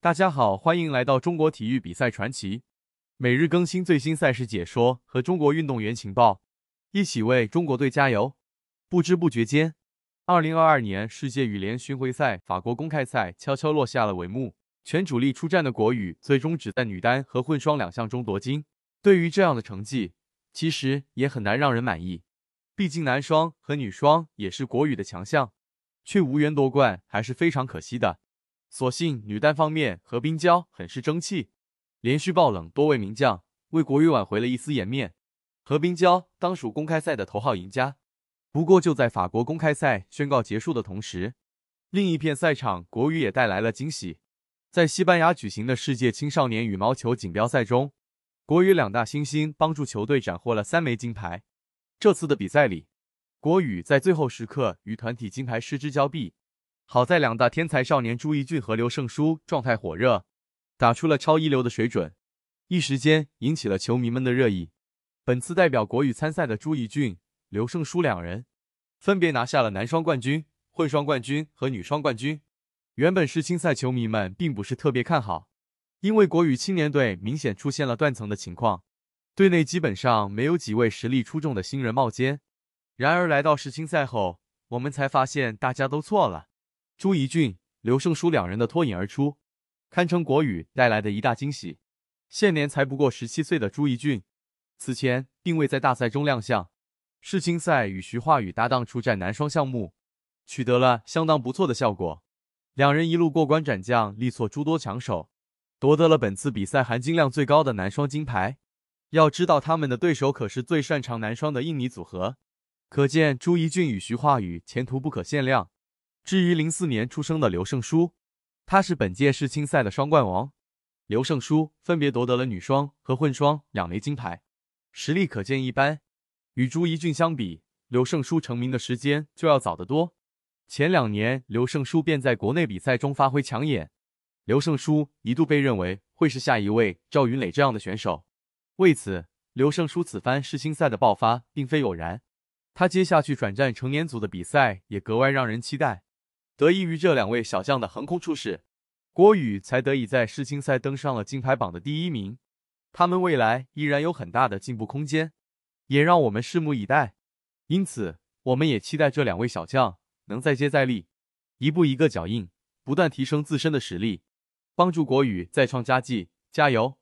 大家好，欢迎来到中国体育比赛传奇，每日更新最新赛事解说和中国运动员情报，一起为中国队加油！不知不觉间，二零二二年世界羽联巡回赛法国公开赛悄悄落下了帷幕。全主力出战的国羽最终只在女单和混双两项中夺金，对于这样的成绩，其实也很难让人满意。毕竟男双和女双也是国羽的强项，却无缘夺冠还是非常可惜的。所幸女单方面何冰娇很是争气，连续爆冷多位名将，为国羽挽回了一丝颜面。何冰娇当属公开赛的头号赢家。不过就在法国公开赛宣告结束的同时，另一片赛场国羽也带来了惊喜。在西班牙举行的世界青少年羽毛球锦标赛中，国羽两大新星帮助球队斩获了三枚金牌。这次的比赛里，国羽在最后时刻与团体金牌失之交臂。好在两大天才少年朱一俊和刘胜书状态火热，打出了超一流的水准，一时间引起了球迷们的热议。本次代表国羽参赛的朱一俊、刘胜书两人，分别拿下了男双冠军、混双冠军和女双冠军。原本世青赛球迷们并不是特别看好，因为国羽青年队明显出现了断层的情况。队内基本上没有几位实力出众的新人冒尖，然而来到世青赛后，我们才发现大家都错了。朱怡俊、刘胜书两人的脱颖而出，堪称国羽带来的一大惊喜。现年才不过十七岁的朱怡俊，此前并未在大赛中亮相，世青赛与徐化宇搭档出战男双项目，取得了相当不错的效果。两人一路过关斩将，力挫诸多强手，夺得了本次比赛含金量最高的男双金牌。要知道，他们的对手可是最擅长男双的印尼组合，可见朱怡俊与徐化宇前途不可限量。至于零四年出生的刘胜书，他是本届世青赛的双冠王。刘胜书分别夺得了女双和混双两枚金牌，实力可见一斑。与朱怡俊相比，刘胜书成名的时间就要早得多。前两年，刘胜书便在国内比赛中发挥抢眼。刘胜书一度被认为会是下一位赵芸蕾这样的选手。为此，刘胜书此番世青赛的爆发并非偶然，他接下去转战成年组的比赛也格外让人期待。得益于这两位小将的横空出世，国羽才得以在世青赛登上了金牌榜的第一名。他们未来依然有很大的进步空间，也让我们拭目以待。因此，我们也期待这两位小将能再接再厉，一步一个脚印，不断提升自身的实力，帮助国羽再创佳绩。加油！